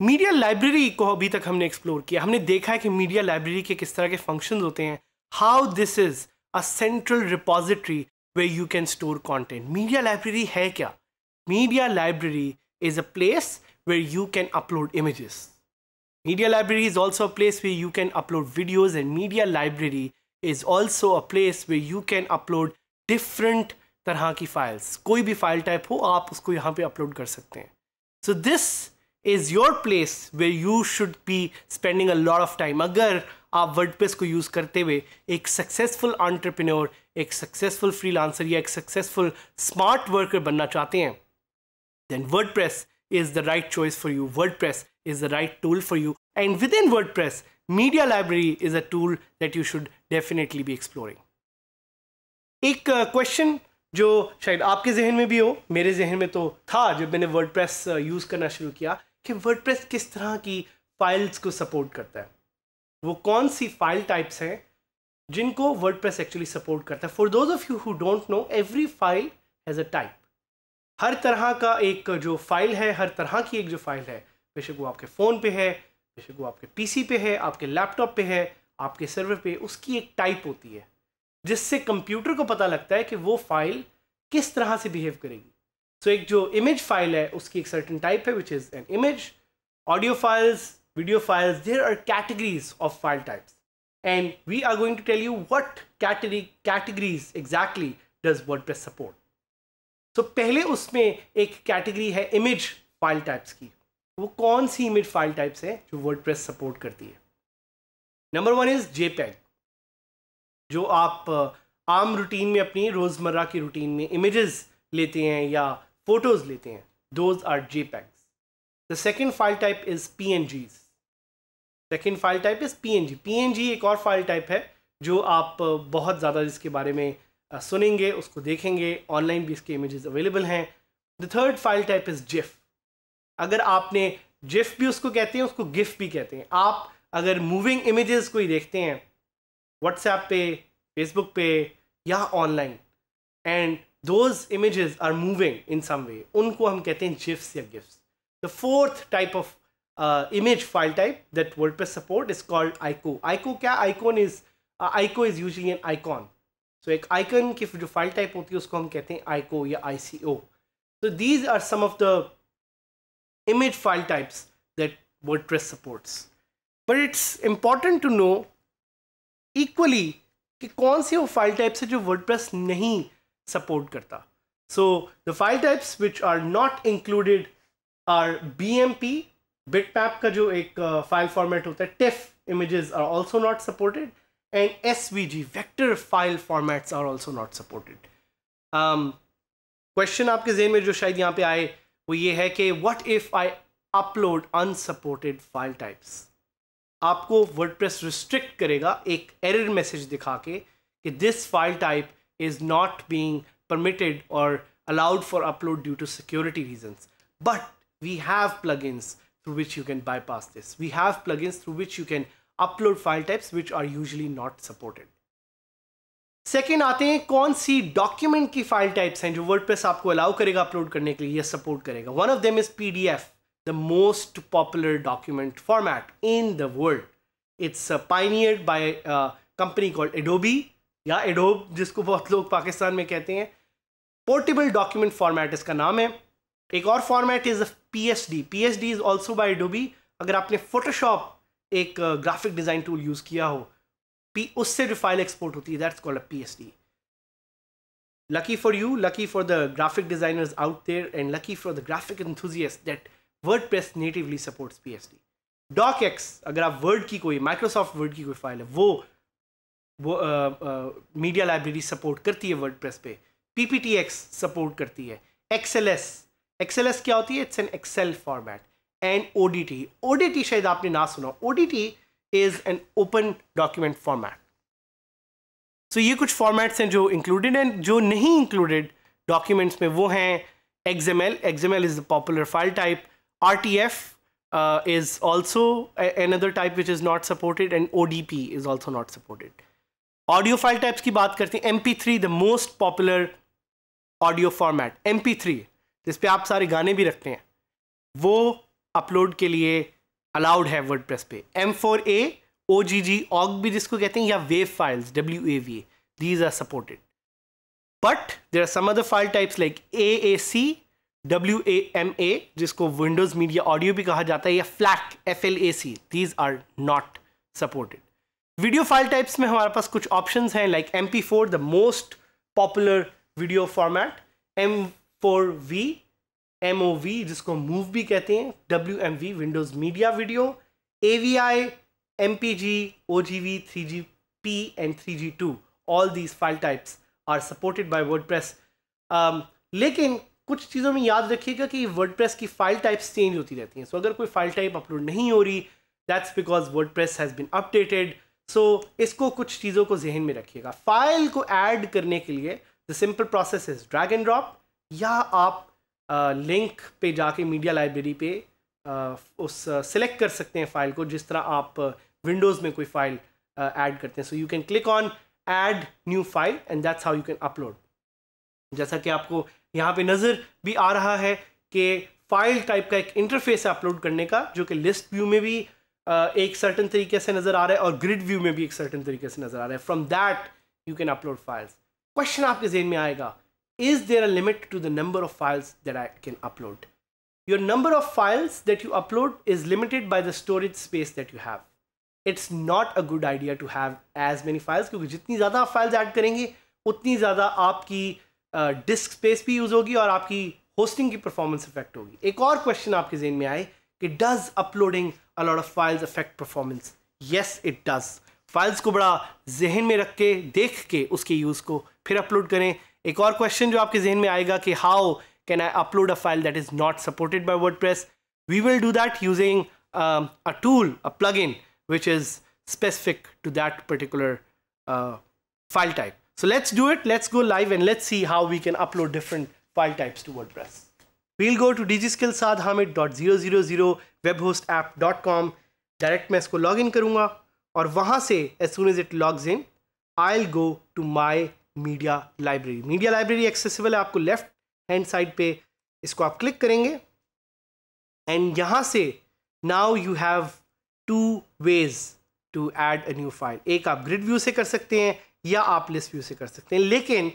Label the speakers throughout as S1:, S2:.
S1: Media library को अभी तक हमने एक्सप्लोर किया हमने देखा है कि मीडिया लाइब्रेरी के किस तरह के फंक्शंस होते हैं how this is a central repository where you can store content. Media library hai kya? Media library is a place where you can upload images. Media library is also a place where you can upload videos and media library is also a place where you can upload different तरह की files. कोई भी file type हो आप उसको यहाँ पे upload is your place way you should be spending a lot of time अगर आप वर्डप्रेस को यूज़ करते हुए एक सक्सेसफुल ऑन्टरप्रेन्योर एक सक्सेसफुल फ्रीलांसर या एक सक्सेसफुल स्मार्ट वर्कर बनना चाहते हैं then right choice for you WordPress is the right tool for you and within WordPress media library is a tool that you should definitely be exploring एक question uh, जो शायद आपके जहन में भी हो मेरे जहन में तो था जब मैंने वर्ड प्रेस यूज़ करना शुरू किया कि वर्डप्रेस किस तरह की फाइल्स को सपोर्ट करता है वो कौन सी फाइल टाइप्स हैं जिनको वर्डप्रेस एक्चुअली सपोर्ट करता है for those of you who don't know every file has a type हर तरह का एक जो फाइल है हर तरह की एक जो फाइल है बेशक वो आपके फ़ोन पे है बेशक वो आपके पीसी पे है आपके लैपटॉप पे है आपके सर्वर पे उसकी एक टाइप होती है जिससे कंप्यूटर को पता लगता है कि वो फाइल किस तरह से बिहेव करेगी सो एक जो इमेज फाइल है उसकी एक सर्टन टाइप है which is an image audio files video files there are categories of file types and we are going to tell you what category categories exactly does WordPress support so पहले उसमें एक category है image file types की वो कौन सी image file types है जो word WordPress support करती है number one is JPEG जो आप आम रूटीन में अपनी रोज़मर्रा की रूटीन में इमेजेस लेते हैं या फोटोज लेते हैं those are JPEGs the second file type is P N Gs second file type is P N G P N G एक और फाइल टाइप है जो आप बहुत ज़्यादा जिसके बारे में सुनेंगे उसको देखेंगे ऑनलाइन भी इसके इमेजेस अवेलेबल हैं the third file type is GIF अगर आपने जिफ भी उसको कहते हैं उसको गिफ भी कहते हैं आप अगर मूविंग इमेजेस कोई देखते हैं व्हाट्सएप पे फेसबुक पे या online and those images are moving in some way उनको हम कहते हैं gifs या gifs the fourth type of uh, image file type that WordPress support is called ICO ICO क्या icon is uh, ICO is usually an icon so एक icon की जो file type होती है उसको हम कहते हैं ICO या ICO so these are some of the image file types that WordPress supports but it's important to know equally कि कौन से वो फाइल टाइप्स है जो वर्डप्रेस नहीं सपोर्ट करता so the file types which are not included are B M P bitmap का जो एक फाइल uh, फॉर्मेट होता है TIFF images are also not supported and S V G vector file formats are also not supported question आपके जेन में जो शायद यहाँ पे आए वो ये है कि what if I upload unsupported file types आपको वर्ड प्रेस रिस्ट्रिक्ट करेगा एक एरर मैसेज दिखा के कि this file type is not being permitted or allowed for upload due to security reasons. But we have plugins through which you can bypass this. We have plugins through which you can upload file types which are usually not supported. Second, aate hain, kaun si document ki file types hain jo WordPress aapko allow karega upload karne ke liye support karega. One of them is PDF, the most popular document format in the world. It's uh, pioneered by a company called Adobe. या Adobe जिसको बहुत लोग पाकिस्तान में कहते हैं portable document format इसका नाम है एक और format is P H D P H D is also by Adobe अगर आपने फोटोशॉप एक ग्राफिक डिज़ाइन टूल यूज़ किया हो पी उससे जो फाइल एक्सपोर्ट होती है that's called a P H D lucky lucky for you for the graphic lucky out there and lucky for the graphic lucky that WordPress natively that P H D doc X अगर आप word की कोई Microsoft word की कोई file है वो वो media library support करती है वर्ड पे पी एक्स सपोर्ट करती है एक्सएलएस एक्सएलएस क्या होती है it's an Excel format and D T शायद आपने ना सुना O D T is an open document format so ये कुछ फॉर्मेट्स हैं जो इंक्लूडेड हैं जो नहीं इंक्लूडेड डॉक्यूमेंट्स में वो हैं XML L is the popular file type R T F is also another type which is not supported and O D P is also not supported audio file types की बात करते हैं M P three the most popular audio format M P three जिस पर आप सारे गाने भी रखते हैं वो अपलोड के लिए अलाउड है वर्ड प्रेस पे M four A O G G ogg भी जिसको कहते हैं या wave files W A V a these are supported but there are some other file types like a A C W A M A जिसको Windows media audio भी कहा जाता है या flac F L A C these are not supported video file types में हमारे पास कुछ ऑप्शन हैं like M P four the most popular video format M four V M O V जिसको मूव भी कहते हैं W M V Windows media video A V I M P G O G V three G P and three G two all these file types are supported by WordPress लेकिन कुछ चीज़ों में याद रखिएगा कि WordPress की file types change होती रहती हैं सो so, अगर कोई फाइल टाइप अपलोड नहीं हो रही that's because WordPress has been updated so so, इसको कुछ चीज़ों को जहन में रखिएगा फाइल को ऐड करने के लिए the simple process is drag and drop या आप लिंक uh, पे जाके मीडिया लाइब्रेरी पे uh, उस सेलेक्ट uh, कर सकते हैं फाइल को जिस तरह आप विंडोज़ में कोई फाइल ऐड करते हैं so you can click on add new file and that's how you can upload जैसा कि आपको यहाँ पे नज़र भी आ रहा है कि फाइल टाइप का एक इंटरफेस है अपलोड करने का जो कि लिस्ट व्यू में भी एक सर्टन तरीके से नज़र आ रहा है और ग्रिड व्यू में भी एक सर्टन तरीके से नज़र आ रहा है from that you can upload files question आपके जेन में आएगा is there a limit to the number of files that I can upload your number of files that you upload is limited by the storage space that you have it's not a good idea to have as many files क्योंकि जितनी ज़्यादा आप files add करेंगे उतनी ज़्यादा आपकी disk uh, space भी use होगी और आपकी होस्टिंग की परफॉर्मेंस इफेक्ट होगी एक और क्वेश्चन आपके जेन में आए it does uploading a lot of files affect performance yes it does files को बड़ा जहन में रख के देख के उसके यूज़ को फिर अपलोड करें एक और क्वेश्चन जो आपके जहन में आएगा कि how can I upload a file that is not supported by WordPress we will do that using a tool a plugin which is specific to that particular uh, file type. So let's do it. Let's go live and let's see how we can upload different file types to WordPress. Go to skill Hamid dot zero zero zero web host app dot com direct मैं इसको log in करूँगा और वहाँ से as soon as it logs in I'll go to my media library media library accessible है आपको left hand side पे इसको आप क्लिक करेंगे एंड यहाँ से now you have two ways to add a new file एक आप ग्रिड व्यू से कर सकते हैं या आप लिस्ट व्यू से कर सकते हैं लेकिन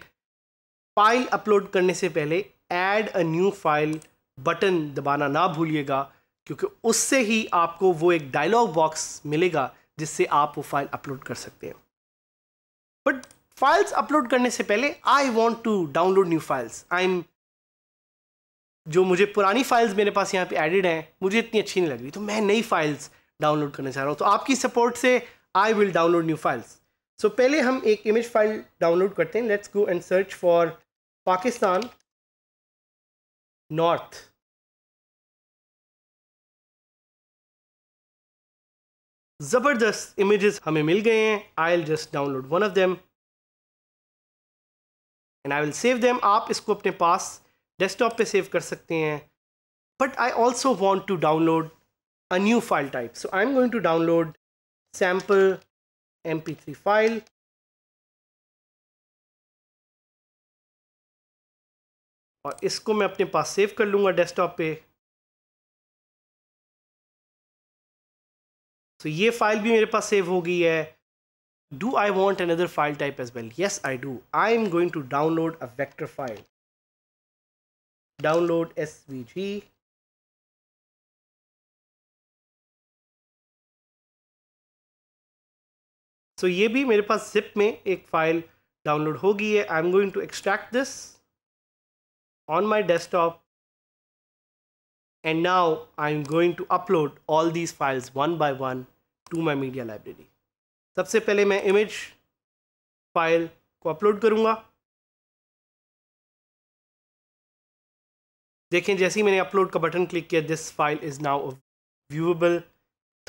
S1: फाइल अपलोड करने से पहले add a new file button दबाना ना भूलिएगा क्योंकि उससे ही आपको वो एक डायलॉग बॉक्स मिलेगा जिससे आप वो फाइल अपलोड कर सकते हैं बट फाइल्स अपलोड करने से पहले I want to download new files I'm जो मुझे पुरानी फाइल्स मेरे पास यहाँ पे एडिड हैं मुझे इतनी अच्छी नहीं लग रही तो मैं नई फाइल्स डाउनलोड करना चाह रहा हूँ तो आपकी सपोर्ट से I will download new files so पहले हम एक इमेज फाइल डाउनलोड
S2: करते हैं let's go and search for Pakistan north जबरदस्त इमेजेस हमें मिल गए हैं I'll just download one of them
S1: and I will save them आप इसको अपने पास डेस्कटॉप पे सेव कर सकते
S2: हैं but I also want to download a type so I'm going to download sample M P three file और इसको मैं अपने पास सेव कर लूंगा डेस्कटॉप पे तो ये फाइल भी मेरे पास सेव हो गई है do I want another file type as well yes I do I'm going to download a vector file download S V G so ये भी मेरे पास जिप में एक फाइल डाउनलोड होगी है I'm going to extract this on my desktop
S1: and now I'm going to upload all these files one by one
S2: to my media library. सबसे पहले मैं image फाइल को अपलोड करूँगा देखें जैसे ही मैंने अपलोड का बटन क्लिक किया this file is now viewable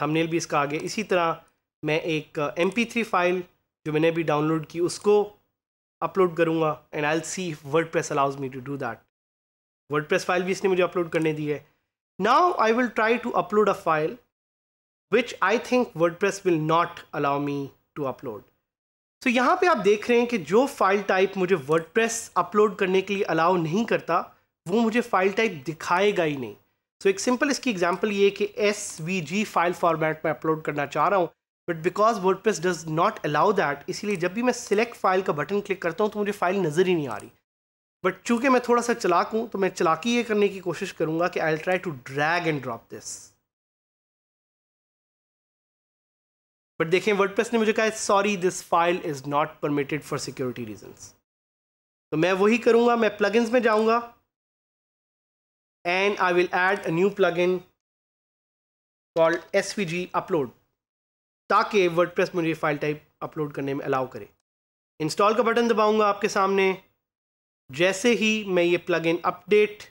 S2: thumbnail भी इसका आ
S1: गया इसी तरह मैं एक एम फाइल जो मैंने अभी डाउनलोड की उसको अपलोड करूँगा and I see if WordPress allows me to do that WordPress file भी इसने मुझे अपलोड करने दी है now I will try to upload a file which I think WordPress will not allow me to upload so यहाँ पे आप देख रहे हैं कि जो फाइल टाइप मुझे वर्ड प्रेस अपलोड करने के लिए अलाउ नहीं करता वो मुझे फाइल टाइप दिखाएगा ही नहीं सो so, एक सिंपल इसकी एग्जाम्पल ये कि S V G file format में अपलोड करना चाह रहा हूँ but because word does not allow that इसीलिए जब भी मैं सिलेक्ट फाइल का बटन क्लिक करता हूँ तो मुझे फाइल नज़र ही नहीं आ रही बट चूंकि मैं थोड़ा सा चलाक हूँ तो मैं चलाकी ये करने की कोशिश करूँगा कि I try to drag and drop this but देखें प्रेस ने मुझे कहा sorry this file is not permitted for security
S2: reasons तो मैं वही करूँगा मैं प्लग में जाऊँगा and I will add a new plugin called S V G upload
S1: ताकि वर्डप्रेस मुझे फ़ाइल टाइप अपलोड करने में अलाउ करे इंस्टॉल का बटन दबाऊंगा आपके सामने जैसे ही मैं ये प्लगइन अपडेट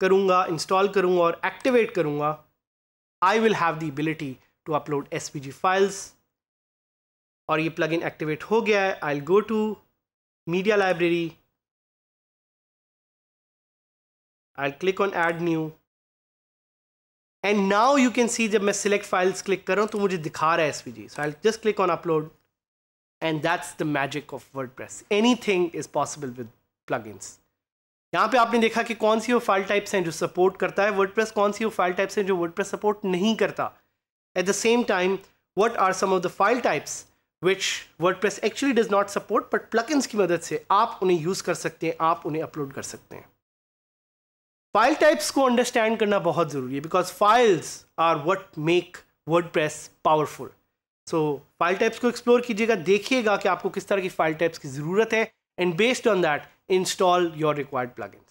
S1: करूँगा इंस्टॉल करूंगा और एक्टिवेट करूँगा I will have the ability ability to upload
S2: S files और ये प्लगइन एक्टिवेट हो गया है I go to media library I click on add new and now you can see जब मैं सिलेक्ट फाइल्स क्लिक कर रहा हूँ तो मुझे
S1: दिखा रहा है S P G so I just click on upload and that's the magic of WordPress anything is possible with plugins यहाँ पर आपने देखा कि कौन सी वो फाइल टाइप्स हैं जो सपोर्ट करता है वर्ड प्रेस कौन सी वो फाइल टाइप्स हैं जो वर्ड प्रेस सपोर्ट नहीं करता at the same time what are some of the file types which WordPress actually does not support but plugins की मदद से आप उन्हें यूज़ कर सकते हैं आप उन्हें अपलोड कर सकते हैं फाइल टाइप्स को अंडरस्टैंड करना बहुत ज़रूरी है because files are what make WordPress powerful so file types को एक्सप्लोर कीजिएगा देखिएगा कि आपको किस तरह की फाइल टाइप्स की ज़रूरत है and based on that install your required in